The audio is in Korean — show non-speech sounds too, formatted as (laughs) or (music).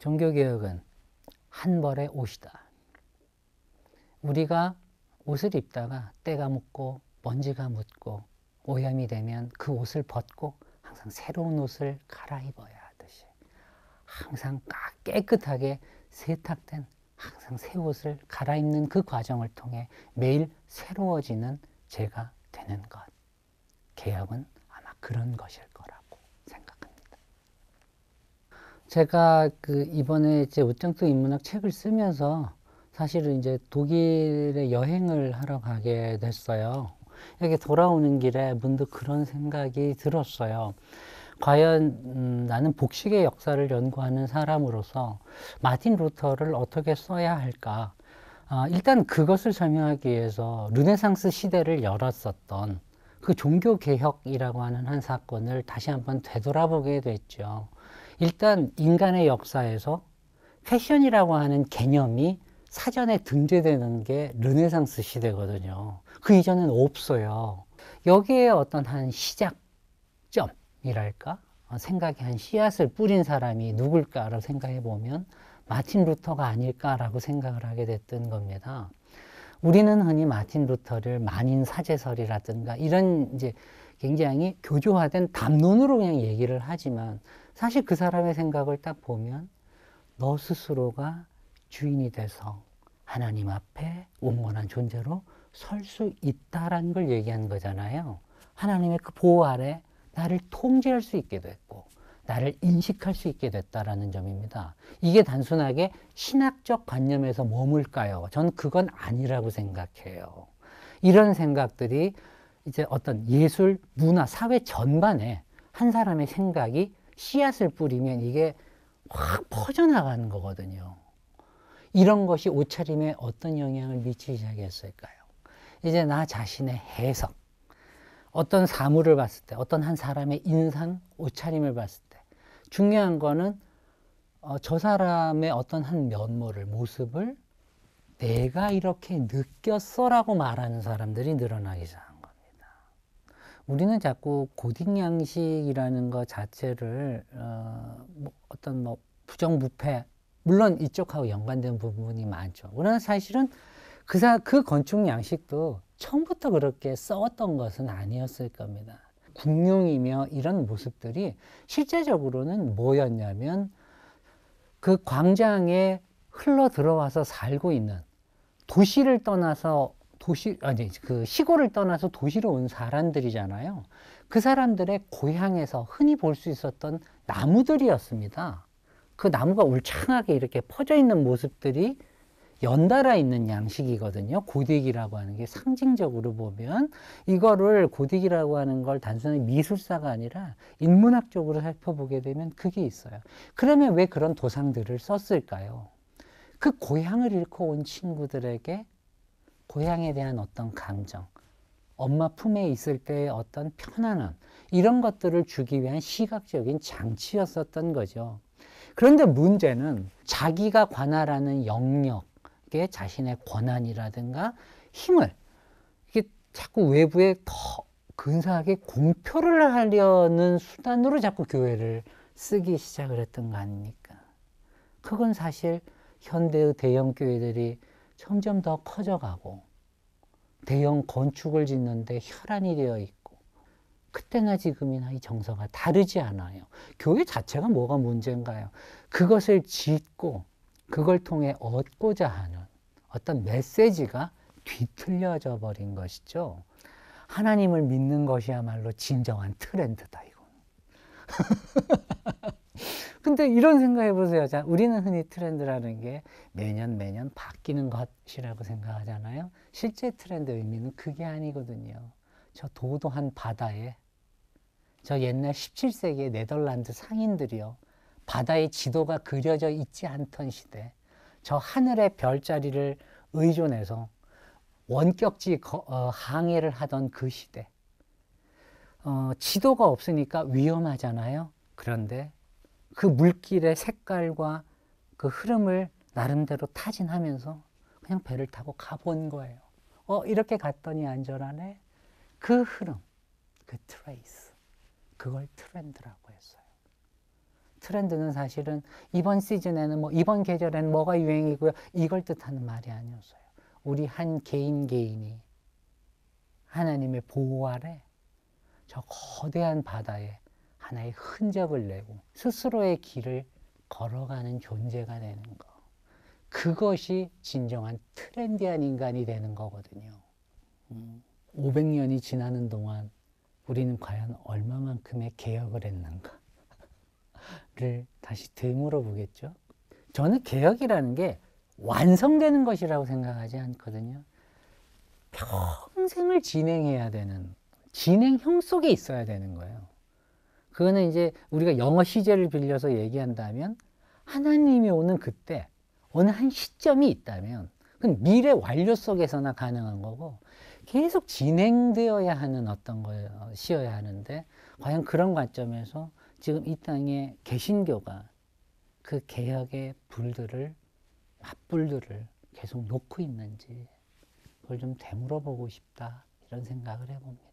종교개혁은 한 벌의 옷이다. 우리가 옷을 입다가 때가 묻고 먼지가 묻고 오염이 되면 그 옷을 벗고 항상 새로운 옷을 갈아입어야 하듯이 항상 깨끗하게 세탁된 항상 새 옷을 갈아입는 그 과정을 통해 매일 새로워지는 제가 되는 것. 개혁은 아마 그런 것일 거라. 제가 그 이번에 이제 우창성 인문학 책을 쓰면서 사실은 이제 독일에 여행을 하러 가게 됐어요. 여기 돌아오는 길에 문득 그런 생각이 들었어요. 과연 음, 나는 복식의 역사를 연구하는 사람으로서 마틴 루터를 어떻게 써야 할까? 아, 일단 그것을 설명하기 위해서 르네상스 시대를 열었었던 그 종교 개혁이라고 하는 한 사건을 다시 한번 되돌아보게 됐죠. 일단 인간의 역사에서 패션이라고 하는 개념이 사전에 등재되는 게 르네상스 시대거든요. 그 이전엔 없어요. 여기에 어떤 한 시작점이랄까? 생각에 한 씨앗을 뿌린 사람이 누굴까라고 생각해 보면 마틴 루터가 아닐까라고 생각을 하게 됐던 겁니다. 우리는 흔히 마틴 루터를 만인 사제설이라든가 이런 이제 굉장히 교조화된 담론으로 그냥 얘기를 하지만 사실 그 사람의 생각을 딱 보면 너 스스로가 주인이 돼서 하나님 앞에 온건한 존재로 설 수 있다라는 걸 얘기한 거잖아요. 하나님의 그 보호 아래 나를 통제할 수 있게 됐고 나를 인식할 수 있게 됐다라는 점입니다. 이게 단순하게 신학적 관념에서 머물까요? 전 그건 아니라고 생각해요. 이런 생각들이 이제 어떤 예술, 문화, 사회 전반에 한 사람의 생각이 씨앗을 뿌리면 이게 확 퍼져나가는 거거든요. 이런 것이 옷차림에 어떤 영향을 미치기 시작했을까요? 이제 나 자신의 해석, 어떤 사물을 봤을 때, 어떤 한 사람의 인상, 옷차림을 봤을 때, 중요한 거는 어, 저 사람의 어떤 한 면모를, 모습을 내가 이렇게 느꼈어라고 말하는 사람들이 늘어나기 시작. 우리는 자꾸 고딩 양식이라는 것 자체를 어, 뭐 어떤 뭐 부정부패 물론 이쪽하고 연관된 부분이 많죠. 그러나 사실은 그, 사, 그 건축 양식도 처음부터 그렇게 써왔던 것은 아니었을 겁니다. 국룡이며 이런 모습들이 실제적으로는 뭐였냐면 그 광장에 흘러 들어와서 살고 있는 도시를 떠나서 도시 아니 그 시골을 떠나서 도시로 온 사람들이잖아요. 그 사람들의 고향에서 흔히 볼 수 있었던 나무들이었습니다. 그 나무가 울창하게 이렇게 퍼져 있는 모습들이 연달아 있는 양식이거든요. 고딕이라고 하는 게 상징적으로 보면 이거를 고딕이라고 하는 걸 단순히 미술사가 아니라 인문학적으로 살펴보게 되면 그게 있어요. 그러면 왜 그런 도상들을 썼을까요? 그 고향을 잃고 온 친구들에게 고향에 대한 어떤 감정, 엄마 품에 있을 때의 어떤 편안함, 이런 것들을 주기 위한 시각적인 장치였었던 거죠. 그런데 문제는 자기가 관할하는 영역에 자신의 권한이라든가 힘을 이게 자꾸 외부에 더 근사하게 공표를 하려는 수단으로 자꾸 교회를 쓰기 시작을 했던 거 아닙니까? 그건 사실 현대의 대형 교회들이 점점 더 커져가고 대형 건축을 짓는데 혈안이 되어 있고 그때나 지금이나 이 정서가 다르지 않아요. 교회 자체가 뭐가 문제인가요? 그것을 짓고 그걸 통해 얻고자 하는 어떤 메시지가 뒤틀려져 버린 것이죠. 하나님을 믿는 것이야말로 진정한 트렌드다 이건. (laughs) 근데 이런 생각해 보세요. 자, 우리는 흔히 트렌드라는 게 매년 매년 바뀌는 것이라고 생각하잖아요. 실제 트렌드 의미는 그게 아니거든요. 저 도도한 바다에 저 옛날 17세기의 네덜란드 상인들이요. 바다의 지도가 그려져 있지 않던 시대 저 하늘의 별자리를 의존해서 원격지 거, 어, 항해를 하던 그 시대 어, 지도가 없으니까 위험하잖아요. 그런데 그 물길의 색깔과 그 흐름을 나름대로 타진하면서 그냥 배를 타고 가본 거예요. 어, 이렇게 갔더니 안전하네. 그 흐름, 그 트레이스. 그걸 트렌드라고 했어요. 트렌드는 사실은 이번 시즌에는 뭐 이번 계절에는 뭐가 유행이고요. 이걸 뜻하는 말이 아니었어요. 우리 한 개인 개인이 하나님의 보호 아래 저 거대한 바다에 하나의 흔적을 내고 스스로의 길을 걸어가는 존재가 되는 것. 그것이 진정한 트렌디한 인간이 되는 거거든요. 500년이 음, 지나는 동안 우리는 과연 얼마만큼의 개혁을 했는가를 (laughs) 다시 되물어 보겠죠. 저는 개혁이라는 게 완성되는 것이라고 생각하지 않거든요. 평생을 진행해야 되는 진행형 속에 있어야 되는 거예요. 그거는 이제 우리가 영어 시제를 빌려서 얘기한다면 하나님이 오는 그때 어느 한 시점이 있다면 그건 미래 완료 속에서나 가능한 거고 계속 진행되어야 하는 어떤 것이어야 하는데 과연 그런 관점에서 지금 이 땅에 개신교가 그 개혁의 불들을 맞불들을 계속 놓고 있는지 그걸 좀 되물어보고 싶다 이런 생각을 해봅니다.